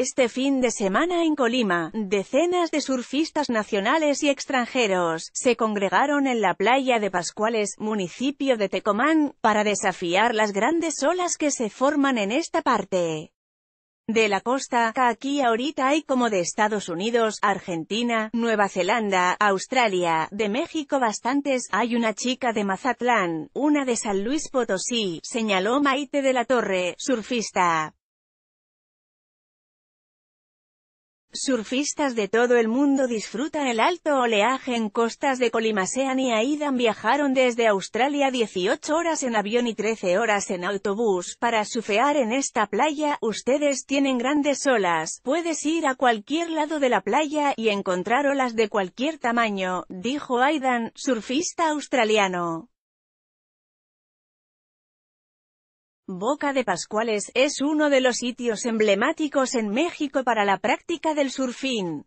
Este fin de semana en Colima, decenas de surfistas nacionales y extranjeros se congregaron en la playa de Pascuales, municipio de Tecomán, para desafiar las grandes olas que se forman en esta parte de la costa, aquí ahorita hay como de Estados Unidos, Argentina, Nueva Zelanda, Australia, de México bastantes, hay una chica de Mazatlán, una de San Luis Potosí, señaló Maite de la Torre, surfista. Surfistas de todo el mundo disfrutan el alto oleaje en costas de Colimasean y Aidan viajaron desde Australia 18 horas en avión y 13 horas en autobús para surfear en esta playa, ustedes tienen grandes olas, puedes ir a cualquier lado de la playa y encontrar olas de cualquier tamaño, dijo Aidan, surfista australiano. Boca de Pascuales es uno de los sitios emblemáticos en México para la práctica del surfín.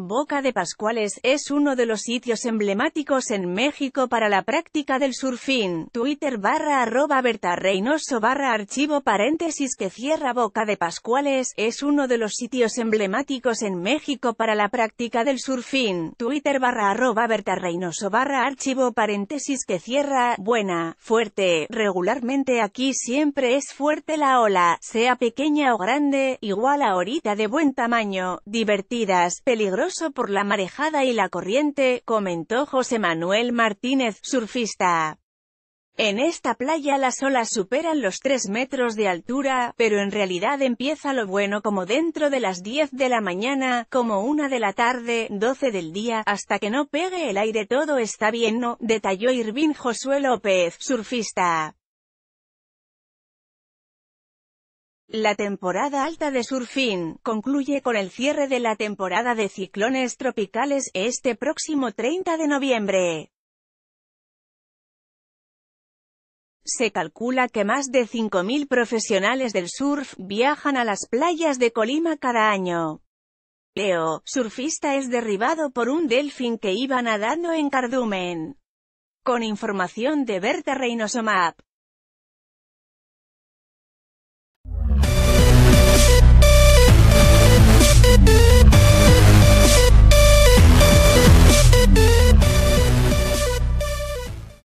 Boca de Pascuales es uno de los sitios emblemáticos en México para la práctica del surfín. Twitter barra arroba Berta Reynoso barra archivo paréntesis que cierra Boca de Pascuales es uno de los sitios emblemáticos en México para la práctica del surfín. Twitter barra arroba Berta Reynoso barra archivo paréntesis que cierra buena, fuerte, regularmente aquí siempre es fuerte la ola, sea pequeña o grande, igual a de buen tamaño, divertidas, peligrosas por la marejada y la corriente, comentó José Manuel Martínez, surfista. En esta playa las olas superan los 3 metros de altura, pero en realidad empieza lo bueno como dentro de las 10 de la mañana, como 1 de la tarde, 12 del día, hasta que no pegue el aire todo está bien, ¿no? detalló Irvín Josué López, surfista. La temporada alta de surfing, concluye con el cierre de la temporada de ciclones tropicales, este próximo 30 de noviembre. Se calcula que más de 5.000 profesionales del surf, viajan a las playas de Colima cada año. Leo, surfista es derribado por un delfín que iba nadando en cardumen. Con información de Berta Reynoso